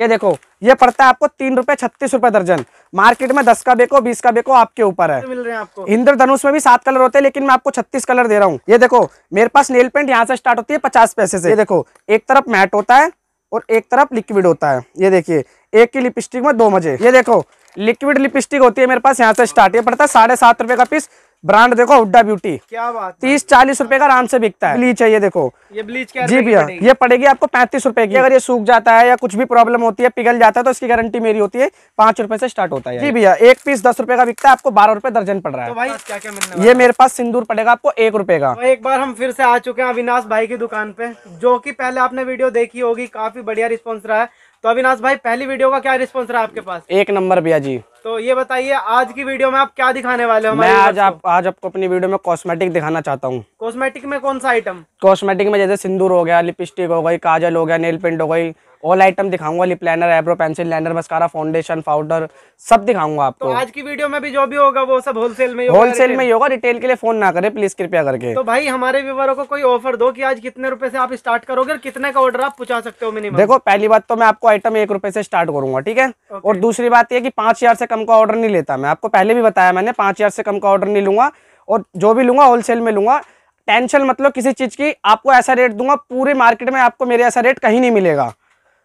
ये देखो ये पड़ता है आपको तीन रुपए छत्तीस रुपए दर्जन मार्केट में दस का बेको बीस का बेको आपके ऊपर है मिल रहे हैं आपको इंद्रधनुष में भी सात कलर होते हैं लेकिन मैं आपको छत्तीस कलर दे रहा हूँ ये देखो मेरे पास नेल पेंट यहाँ से स्टार्ट होती है पचास पैसे से ये देखो एक तरफ मैट होता है और एक तरफ लिक्विड होता है ये देखिए एक की लिपस्टिक में दो मजे ये देखो लिक्विड लिपस्टिक होती है मेरे पास यहाँ से स्टार्ट ये पड़ता है साढ़े सात रुपए का पीस ब्रांड देखो हुड्डा ब्यूटी क्या बात तीस चालीस रुपए का आराम से बिकता है ब्लीच है ये देखो ये ब्लीच क्या जी भैया ये पड़ेगी आपको पैंतीस रुपए की अगर ये सूख जाता है या कुछ भी प्रॉब्लम होती है पिघल जाता है तो इसकी गारंटी मेरी होती है पांच रुपए से स्टार्ट होता है जी भैया एक पीस दस रुपए का बिकता है आपको बारह रुपए दर्जन पड़ रहा है तो भाई क्या क्या ये मेरे पास सिंदूर पड़ेगा आपको एक रूपये का तो एक बार हम फिर से आ चुके हैं अविनाश भाई की दुकान पे जो की पहले आपने वीडियो देखी होगी काफी बढ़िया रिस्पॉन्स रहा है तो अविनाश भाई पहली वीडियो का क्या रिस्पॉन्स रहा आपके पास एक नंबर भैया जी तो ये बताइए आज की वीडियो में आप क्या दिखाने वाले हो मैं आज आप आज आपको अपनी वीडियो में कॉस्मेटिक दिखाना चाहता हूँ कॉस्मेटिक में कौन सा आइटम कॉस्मेटिक में जैसे सिंदूर हो गया लिपस्टिक हो गई काजल हो गया नेल पेंट हो गई ऑल आइटम दिखाऊंगा lip liner eyebrow pencil liner mascara foundation powder सब दिखाऊंगा तो आपको तो आज की वीडियो में भी जो भी होगा वो सब होलसेल में होलसेल में होगा रिटेल के लिए फोन ना करे प्लीज कृपया करके तो भाई हमारे व्यवहारों को कोई ऑफर दो कि आज कितने रुपए से आप स्टार्ट करोगे और कितने का ऑर्डर आप पूछा सकते हो मिनिमम देखो पहली बात तो मैं आपको आइटम एक रुपए से स्टार्ट करूंगा ठीक है और दूसरी बात यह की पांच हजार से कम का ऑर्डर नहीं लेता मैं आपको पहले भी बताया मैंने पांच हजार से कम का ऑर्डर नहीं लूंगा और जो भी लूंगा होलसेल में लूंगा टेंशन मतलब किसी चीज की आपको ऐसा रेट दूंगा पूरे मार्केट में आपको मेरे ऐसा रेट कहीं नहीं मिलेगा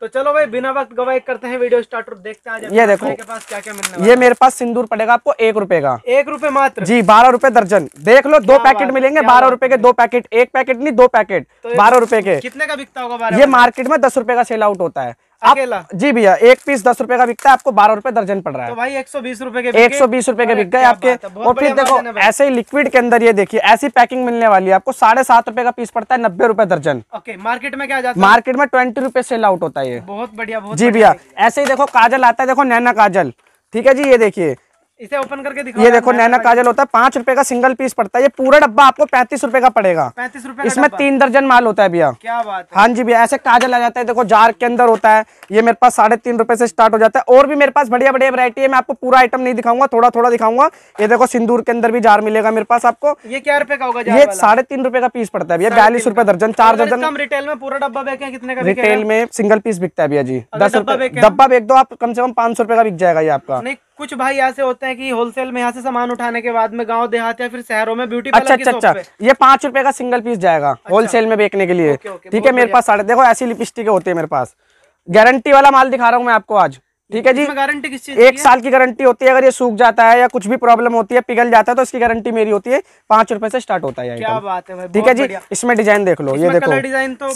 तो चलो भाई बिना वक्त गवाई करते हैं वीडियो स्टार्ट और देखते हैं ये देखो के पास क्या क्या मिलने ये मेरे पास सिंदूर पड़ेगा आपको एक रुपए का एक रुपए मात्र जी बारह रुपए दर्जन देख लो दो पैकेट मिलेंगे बारह रुपए के दो पैकेट एक पैकेट नहीं दो पैकेट तो बारह रुपए के कितने का बिकता होगा ये मार्केट में दस रुपए का सेल आउट होता है अकेला जी भैया एक पीस दस रुपए का बिकता है आपको बारह रुपए दर्जन पड़ रहा है तो भाई एक सौ बीस रुपए के एक सौ बीस रुपए के बिक गए आपके और फिर देखो ऐसे ही लिक्विड के अंदर ये देखिए ऐसी पैकिंग मिलने वाली है आपको साढ़े सात रुपए का पीस पड़ता है नब्बे रुपए दर्जन ओके मार्केट में क्या जाता है मार्केट में ट्वेंटी रुपए सेल आउट होता है बहुत बढ़िया जी भैया ऐसे ही देखो काजल आता है देखो नैना काजल ठीक है जी ये देखिए इसे ओपन करके दिखाओ ये देखो नैना काजल होता है पांच रुपए का सिंगल पीस पड़ता है ये पूरा डब्बा आपको पैंतीस रुपए का पड़ेगा पैंतीस रुपए इसमें तीन दर्जन माल होता है भैया क्या बात है हाँ जी भैया ऐसे काजल आ जाता है देखो जार के अंदर होता है ये मेरे पास साढ़े तीन रुपए से स्टार्ट हो जाता है और भी मेरे पास बढ़िया बढ़िया वरायटी है मैं आपको पूरा आइटम नहीं दिखाऊंगा थोड़ा थोड़ा दिखाऊंगा ये देखो सिंदूर के अंदर भी जार मिलेगा मेरे पास आपको ये क्या रुपए का होगा ये साढ़े तीन रुपए का पीस पड़ता है भैया बयालीस रुपए दर्जन चार दर्जन रिटेल में पूरा डब्बा बेचे कितने का रिटेल में सिंगल पीस बिकता है भैया जी दस रुपए डब्बा बेच दो आप कम से कम पांच सौ रुपए का बिक जाएगा ये आपका कुछ भाई ऐसे होते हैं कि होलसेल में यहाँ से सामान उठाने के बाद में गांव देहात या फिर शहरों में ब्यूटी अच्छा अच्छा अच्छा ये पांच रुपए का सिंगल पीस जाएगा होलसेल अच्छा। में बेचने के लिए ठीक है मेरे पास साढ़े देखो ऐसी लिपस्टिक होती है मेरे पास गारंटी वाला माल दिखा रहा हूँ मैं आपको आज ठीक है जी गारंटी किस चीज एक साल की गारंटी होती है अगर ये सूख जाता है या कुछ भी प्रॉब्लम होती है पिघल जाता है तो इसकी गारंटी मेरी होती है पांच रुपए से स्टार्ट होता है क्या बात है ठीक है जी इसमें डिजाइन देख लो ये देखो डिजाइन तो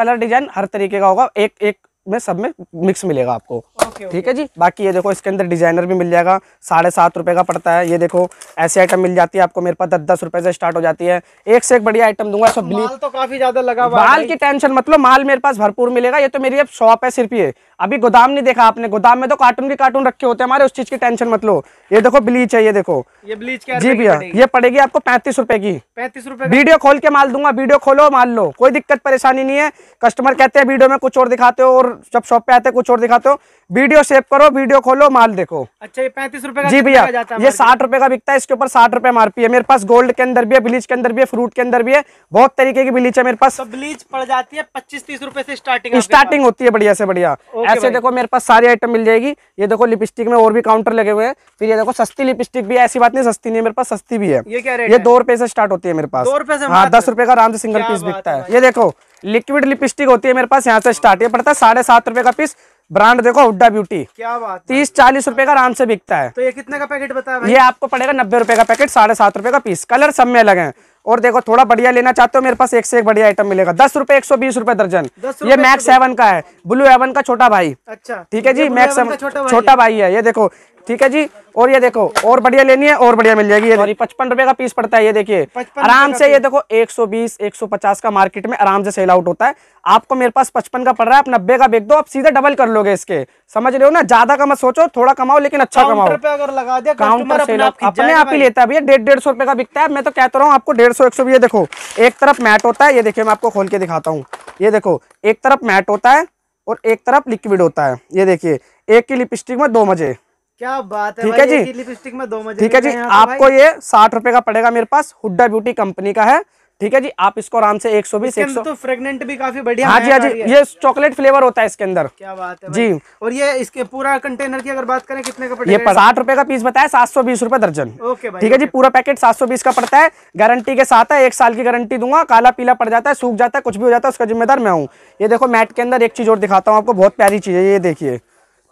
कलर डिजाइन हर तरीके का होगा एक एक में सब में मिक्स मिलेगा आपको ठीक है जी बाकी ये देखो इसके अंदर डिजाइनर भी मिल जाएगा साढ़े सात रुपये का पड़ता है ये देखो ऐसी आइटम मिल जाती है आपको मेरे पास दस दस रुपए से स्टार्ट हो जाती है एक से एक बढ़िया आइटम दूंगा सब माल तो काफी ज्यादा लगा माल की टेंशन मतलब माल मेरे पास भरपूर मिलेगा ये तो मेरी अब शॉप है सिर्फ ये अभी गोदाम नहीं देखा आपने गोदाम में तो कार्टून के कार्टून रखे होते हैं हमारे उस चीज की टेंशन मत लो ये देखो ब्लीच है ये देखो ये ब्लीच क्या जी भैया ये पड़ेगी आपको पैंतीस रुपए की पैंतीस रुपए वीडियो खोल के माल दूंगा वीडियो खोलो माल लो कोई दिक्कत परेशानी नहीं है कस्टमर कहते हैं वीडियो में कुछ और दिखाते हो और जब शॉप पे आते हैं कुछ और दिखाते हो वीडियो सेव करो वीडियो खोलो माल देखो अच्छा ये पैंतीस रुपए जी भैया ये साठ रुपए का बिकता है इसके ऊपर साठ रुपए मारपी है मेरे पास गोल्ड के अंदर भी है ब्लीच के अंदर भी है फ्रूट के अंदर भी है बहुत तरीके की ब्लीच है मेरे पास ब्लीच तो पड़ जाती है पच्चीस तीस रुपए से स्टार्टिंग स्टार्टिंग होती है बढ़िया से बढ़िया ऐसे देखो मेरे पास सारी आइटम मिल जाएगी ये देखो लिपस्टिक में और भी काउंटर लगे हुए हैं फिर ये देखो सस्ती लिपस्टिक भी ऐसी बात नहीं सस्ती नहीं मेरे पास सस्ती भी है ये क्या ये दो रुपए से स्टार्ट होती है मेरे पास दो रुपए से हाँ दस रुपए का आराम से सिंगल पीस बिकता है ये देखो लिक्विड लिपस्टिक होती है मेरे पास यहाँ से स्टार्ट ये पड़ता है साढ़े सात रुपए का पीस ब्रांड देखो हुड्डा ब्यूटी क्या बात तीस चालीस रुपए का आराम से बिकता है तो ये कितने का पैकेट बताया ये आपको पड़ेगा नब्बे रुपए का पैकेट साढ़े सात रूपए का पीस कलर सब में अलग है और देखो थोड़ा बढ़िया लेना चाहते हो मेरे पास एक से एक बढ़िया आइटम मिलेगा दस रुपए एक सौ बीस रूपए दर्जन ये मैक्स सेवन का है ब्लू हेवन का छोटा भाई अच्छा ठीक है जी मैक्स छोटा भाई है ये देखो ठीक है जी और ये देखो और बढ़िया लेनी है और बढ़िया मिल जाएगी ये पचपन रुपए का पीस पड़ता है ये देखिए आराम से ये देखो 120 150 का मार्केट में आराम से सेल आउट होता है आपको मेरे पास पचपन का पड़ रहा है आप नब्बे का बेच दो आप सीधे डबल कर लोगे इसके समझ रहे हो ना ज्यादा का मत सोचो थोड़ा कमाओ लेकिन अच्छा कमाओ अगर लगा दिया काउंटर अपने आप ही लेता है भैया डेढ़ डेढ़ सौ रुपए का बिकता है मैं तो कहता रहा हूँ आपको डेढ़ सौ एक सौ ये देखो एक तरफ मैट होता है ये देखिए मैं आपको खोल के दिखाता हूँ ये देखो एक तरफ मैट होता है और एक तरफ लिक्विड होता है ये देखिए एक की लिपस्टिक में दो मजे क्या बात है ठीक है जी लिपस्टिक में दो मजे ठीक है जी आपको ये साठ रुपए का पड़ेगा मेरे पास हुड्डा ब्यूटी कंपनी का है ठीक है जी आप इसको आराम से 120 एक तो फ्रेगनेंट भी काफी बढ़िया हाँ जी हाँ जी ये चॉकलेट फ्लेवर होता है इसके अंदर क्या बात है जी और ये इसके पूरा कंटेनर की अगर बात करें कितने का पड़ेगा ये साठ रुपए का पीस बताया सात सौ बीस रूपए दर्जन ओके ठीक है जी पूरा पैकेट सात सौ बीस का पड़ता है गारंटी के साथ है एक साल की गारंटी दूंगा काला पीला पड़ जाता है सूख जाता है कुछ भी हो जाता है उसका जिम्मेदार मैं हूँ ये देखो मैट के अंदर एक चीज और दिखाता हूँ आपको बहुत प्यारी चीज है ये देखिए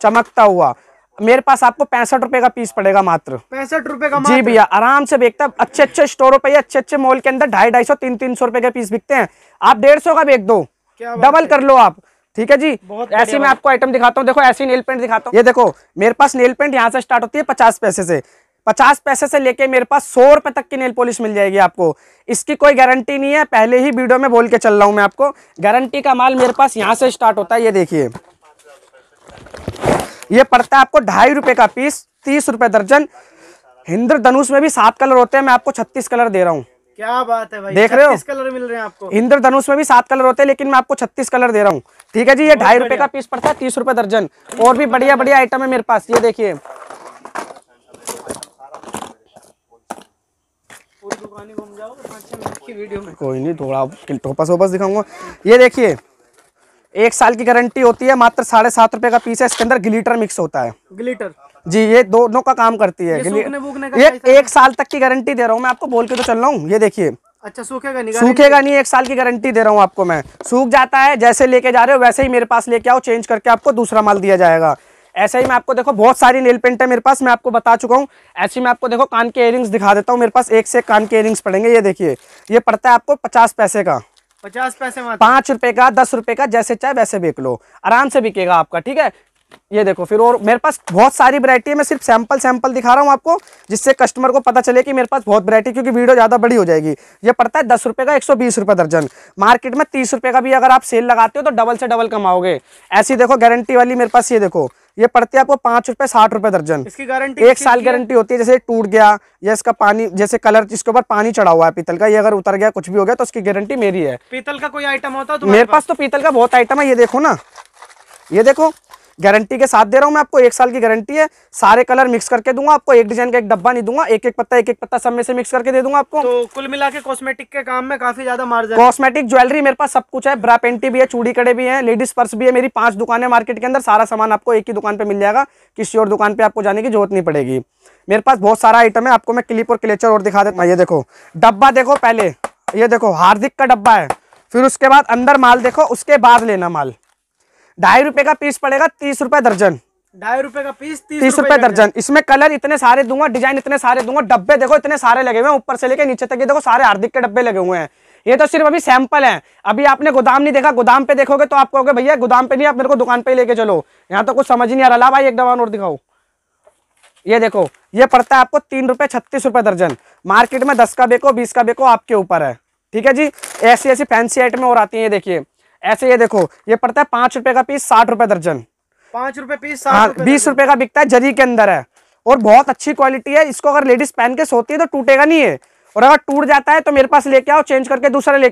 चमकता हुआ मेरे पास आपको पैंसठ रुपए का पीस पड़ेगा मात्र पैंसठ रुपए का मात्र? जी भैया आराम से बेचता अच्छे अच्छे स्टोरों पे अच्छे अच्छे मॉल के अंदर ढाई ढाई सौ तीन तीन सौ रुपए के पीस बिकते हैं आप डेढ़ सौ का बेच दो डबल कर लो आप ठीक है जी ऐसे ऐसी मैं आपको आइटम दिखाता हूँ देखो ऐसी नेल पेंट दिखाता हूँ ये देखो मेरे पास नेल पेंट यहाँ से स्टार्ट होती है पचास पैसे से पचास पैसे से लेके मेरे पास सौ रुपए तक की नेल पॉलिश मिल जाएगी आपको इसकी कोई गारंटी नहीं है पहले ही वीडियो में बोल के चल रहा हूँ मैं आपको गारंटी का माल मेरे पास यहाँ से स्टार्ट होता है ये देखिए ये पड़ता है आपको ढाई रुपये का पीस तीस रुपये दर्जन इंद्र धनुष में भी सात कलर होते हैं मैं आपको छत्तीस कलर दे रहा हूँ क्या बात है भाई देख रहे हो कलर मिल रहे हैं आपको इंद्र धनुष में भी सात कलर होते हैं लेकिन मैं आपको छत्तीस कलर दे रहा हूँ ठीक है जी ये ढाई रुपए का पीस पड़ता है तीस रुपए दर्जन और भी बढ़िया बढ़िया आइटम है मेरे पास ये देखिए कोई नहीं थोड़ा टोपस वोपस दिखाऊंगा ये देखिए एक साल की गारंटी होती है मात्र साढ़े सात रुपए का पीस है इसके अंदर ग्लिटर मिक्स होता है ग्लिटर जी ये दोनों का काम करती है ये सूखने, का ये एक साल तक की गारंटी दे रहा हूँ मैं आपको बोल के तो चल रहा हूँ ये देखिए अच्छा सूखेगा नहीं सूखेगा नहीं एक साल की गारंटी दे रहा हूँ आपको मैं सूख जाता है जैसे लेके जा रहे हो वैसे ही मेरे पास लेके आओ चेंज करके आपको दूसरा माल दिया जाएगा ऐसे ही मैं आपको देखो बहुत सारी नेल पेंट है मेरे पास मैं आपको बता चुका हूँ ऐसे मैं आपको देखो कान के एयरिंग्स दिखा देता हूँ मेरे पास एक से एक कान के एयरिंग्स पड़ेंगे ये देखिए ये पड़ता है आपको पचास पैसे का पचास पैसे पांच रुपए का दस रुपए का जैसे चाहे वैसे बेच लो आराम से बिकेगा आपका ठीक है ये देखो फिर और मेरे पास बहुत सारी वरायटी है मैं सिर्फ सैंपल सैंपल दिखा रहा हूँ आपको जिससे कस्टमर को पता चले कि मेरे पास बहुत वरायटी क्योंकि वीडियो ज़्यादा बड़ी हो जाएगी ये पड़ता है दस रुपये का एक सौ बीस रुपये दर्जन मार्केट में तीस रुपए का भी अगर आप सेल लगाते हो तो डबल से डबल कमाओगे ऐसी देखो गारंटी वाली मेरे पास ये देखो ये पड़ते है आपको पांच रुपए साठ रुपए दर्जन इसकी गारंटी एक साल गारंटी होती है जैसे टूट गया या इसका पानी जैसे कलर इसके ऊपर पानी चढ़ा हुआ है पीतल का ये अगर उतर गया कुछ भी हो गया तो उसकी गारंटी मेरी है पीतल का कोई आइटम होता है मेरे पास तो पीतल का बहुत आइटम है ये देखो ना ये देखो गारंटी के साथ दे रहा हूँ मैं आपको एक साल की गारंटी है सारे कलर मिक्स करके दूंगा आपको एक डिजाइन का एक डब्बा नहीं दूंगा एक एक पत्ता एक एक पत्ता सब में से मिक्स करके दे दूंगा आपको तो कुल मिला के कॉस्मेटिक के काम में काफी ज्यादा मार्जिन कॉस्मेटिक ज्वेलरी मेरे पास सब कुछ है ब्रा पेंटी भी है चूड़ी कड़े भी है लेडीज पर्स भी है मेरी पांच दुकान मार्केट के अंदर सारा सामान आपको एक ही दुकान पर मिल जाएगा किसी और दुकान पर आपको जाने की जरूरत नहीं पड़ेगी मेरे पास बहुत सारा आइटम है आपको मैं क्लिप और क्लेचर और दिखा देता हूँ ये देखो डब्बा देखो पहले ये देखो हार्दिक का डब्बा है फिर उसके बाद अंदर माल देखो उसके बाद लेना माल ढाई रुपए का पीस पड़ेगा तीस रुपए दर्जन ढाई रुपए का पीस तीस रुपए दर्जन इसमें कलर इतने सारे दूंगा डिजाइन इतने सारे दूंगा डब्बे देखो इतने सारे लगे हुए हैं ऊपर से लेके नीचे तक ये देखो सारे हार्दिक के डब्बे लगे हुए हैं ये तो सिर्फ अभी सैंपल है अभी आपने गोदाम नहीं देखा गोदाम पे देखोगे तो आप कहोगे भैया गोदाम पे नहीं आप मेरे को दुकान पे लेके चलो यहाँ तो कुछ समझ ही नहीं आ रहा भाई एक दवा और दिखाओ ये देखो ये पड़ता है आपको तीन रुपए छत्तीस रुपए दर्जन मार्केट में दस का बेको बीस का बेको आपके ऊपर है ठीक है जी ऐसी ऐसी फैंसी आइटमें और आती है ये देखिए ऐसे ये देखो ये पड़ता है पांच रुपए का पीस साठ रुपए दर्जन पांच रुपए पीस हाँ, बीस रुपए का बिकता है जरी के अंदर है और बहुत अच्छी क्वालिटी है इसको अगर लेडीज पहन के सोती है तो टूटेगा नहीं है और अगर टूट जाता है तो मेरे पास लेके आओ चेंज करके दूसरा लेके